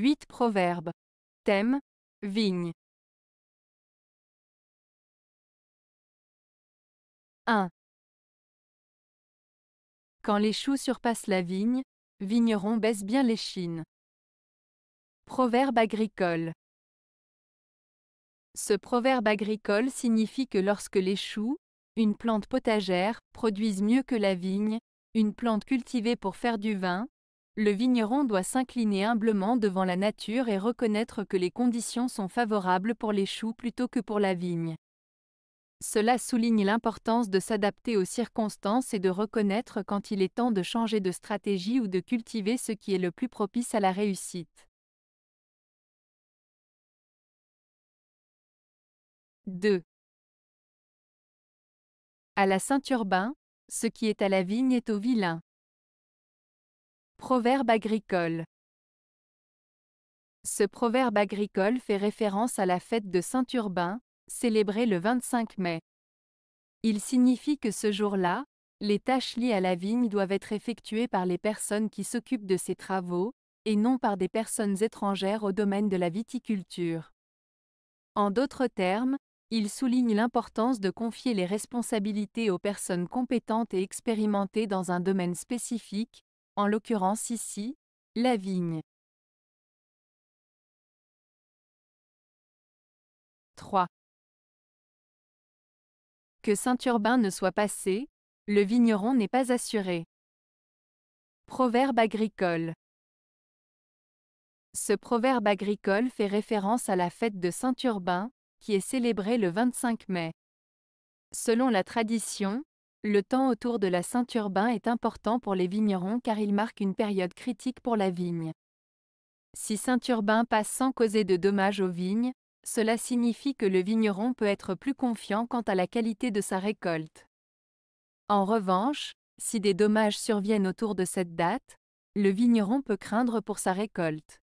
8 Proverbes. Thème Vigne. 1. Quand les choux surpassent la vigne, vigneron baisse bien les chines. Proverbe agricole. Ce proverbe agricole signifie que lorsque les choux, une plante potagère, produisent mieux que la vigne, une plante cultivée pour faire du vin, le vigneron doit s'incliner humblement devant la nature et reconnaître que les conditions sont favorables pour les choux plutôt que pour la vigne. Cela souligne l'importance de s'adapter aux circonstances et de reconnaître quand il est temps de changer de stratégie ou de cultiver ce qui est le plus propice à la réussite. 2. À la Saint-Urbain, ce qui est à la vigne est au vilain. Proverbe agricole. Ce proverbe agricole fait référence à la fête de Saint-Urbain, célébrée le 25 mai. Il signifie que ce jour-là, les tâches liées à la vigne doivent être effectuées par les personnes qui s'occupent de ces travaux, et non par des personnes étrangères au domaine de la viticulture. En d'autres termes, il souligne l'importance de confier les responsabilités aux personnes compétentes et expérimentées dans un domaine spécifique, en l'occurrence ici, la vigne. 3. Que Saint-Urbain ne soit passé, le vigneron n'est pas assuré. Proverbe agricole. Ce proverbe agricole fait référence à la fête de Saint-Urbain, qui est célébrée le 25 mai. Selon la tradition, le temps autour de la Saint-Urbain est important pour les vignerons car il marque une période critique pour la vigne. Si Saint-Urbain passe sans causer de dommages aux vignes, cela signifie que le vigneron peut être plus confiant quant à la qualité de sa récolte. En revanche, si des dommages surviennent autour de cette date, le vigneron peut craindre pour sa récolte.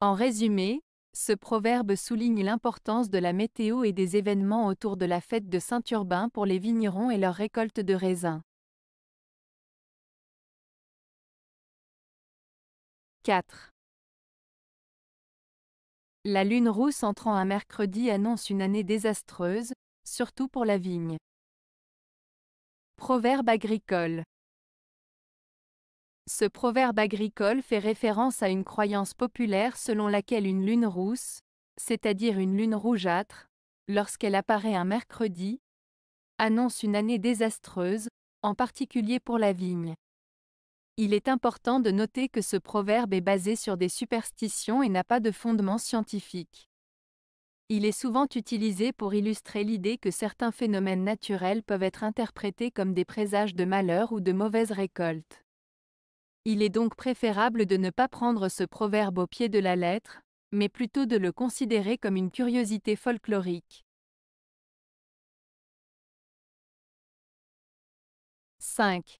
En résumé, ce proverbe souligne l'importance de la météo et des événements autour de la fête de Saint-Urbain pour les vignerons et leur récolte de raisins. 4. La lune rousse entrant un mercredi annonce une année désastreuse, surtout pour la vigne. Proverbe agricole. Ce proverbe agricole fait référence à une croyance populaire selon laquelle une lune rousse, c'est-à-dire une lune rougeâtre, lorsqu'elle apparaît un mercredi, annonce une année désastreuse, en particulier pour la vigne. Il est important de noter que ce proverbe est basé sur des superstitions et n'a pas de fondement scientifique. Il est souvent utilisé pour illustrer l'idée que certains phénomènes naturels peuvent être interprétés comme des présages de malheur ou de mauvaises récoltes. Il est donc préférable de ne pas prendre ce proverbe au pied de la lettre, mais plutôt de le considérer comme une curiosité folklorique. 5.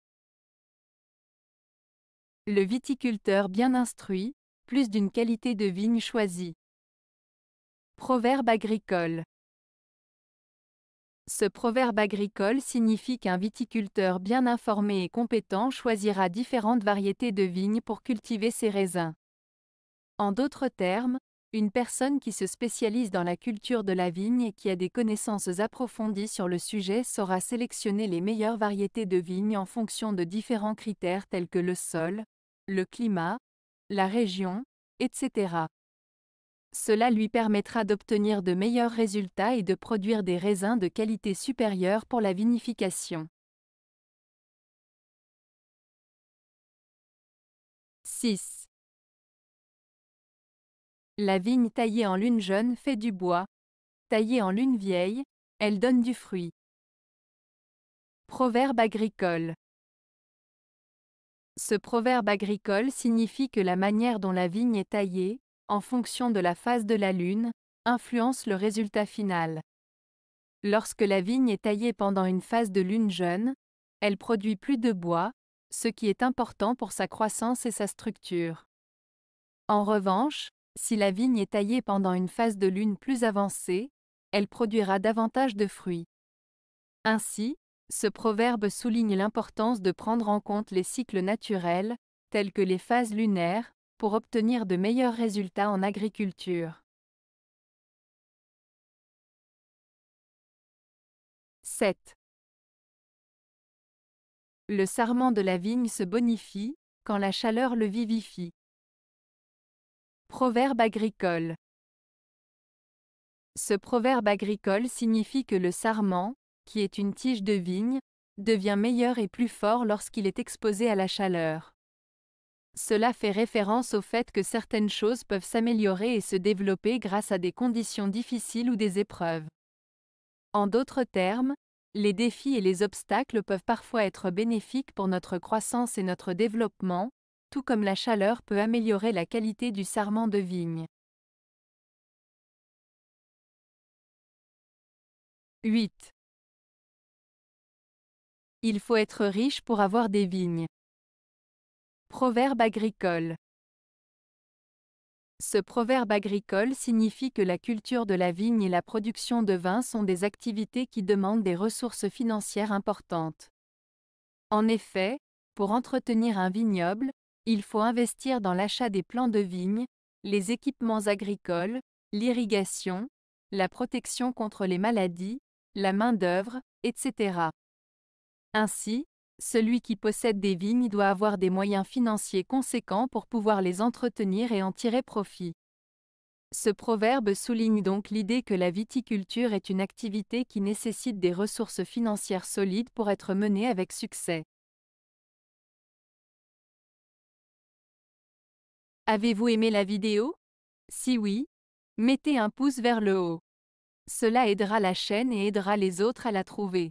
Le viticulteur bien instruit, plus d'une qualité de vigne choisie. Proverbe agricole. Ce proverbe agricole signifie qu'un viticulteur bien informé et compétent choisira différentes variétés de vignes pour cultiver ses raisins. En d'autres termes, une personne qui se spécialise dans la culture de la vigne et qui a des connaissances approfondies sur le sujet saura sélectionner les meilleures variétés de vignes en fonction de différents critères tels que le sol, le climat, la région, etc. Cela lui permettra d'obtenir de meilleurs résultats et de produire des raisins de qualité supérieure pour la vinification. 6. La vigne taillée en lune jeune fait du bois. Taillée en lune vieille, elle donne du fruit. Proverbe agricole. Ce proverbe agricole signifie que la manière dont la vigne est taillée, en fonction de la phase de la lune, influence le résultat final. Lorsque la vigne est taillée pendant une phase de lune jeune, elle produit plus de bois, ce qui est important pour sa croissance et sa structure. En revanche, si la vigne est taillée pendant une phase de lune plus avancée, elle produira davantage de fruits. Ainsi, ce proverbe souligne l'importance de prendre en compte les cycles naturels, tels que les phases lunaires, pour obtenir de meilleurs résultats en agriculture. 7. Le sarment de la vigne se bonifie quand la chaleur le vivifie. Proverbe agricole. Ce proverbe agricole signifie que le sarment, qui est une tige de vigne, devient meilleur et plus fort lorsqu'il est exposé à la chaleur. Cela fait référence au fait que certaines choses peuvent s'améliorer et se développer grâce à des conditions difficiles ou des épreuves. En d'autres termes, les défis et les obstacles peuvent parfois être bénéfiques pour notre croissance et notre développement, tout comme la chaleur peut améliorer la qualité du sarment de vigne. 8. Il faut être riche pour avoir des vignes. Proverbe agricole. Ce proverbe agricole signifie que la culture de la vigne et la production de vin sont des activités qui demandent des ressources financières importantes. En effet, pour entretenir un vignoble, il faut investir dans l'achat des plants de vigne, les équipements agricoles, l'irrigation, la protection contre les maladies, la main-d'œuvre, etc. Ainsi, celui qui possède des vignes doit avoir des moyens financiers conséquents pour pouvoir les entretenir et en tirer profit. Ce proverbe souligne donc l'idée que la viticulture est une activité qui nécessite des ressources financières solides pour être menée avec succès. Avez-vous aimé la vidéo Si oui, mettez un pouce vers le haut. Cela aidera la chaîne et aidera les autres à la trouver.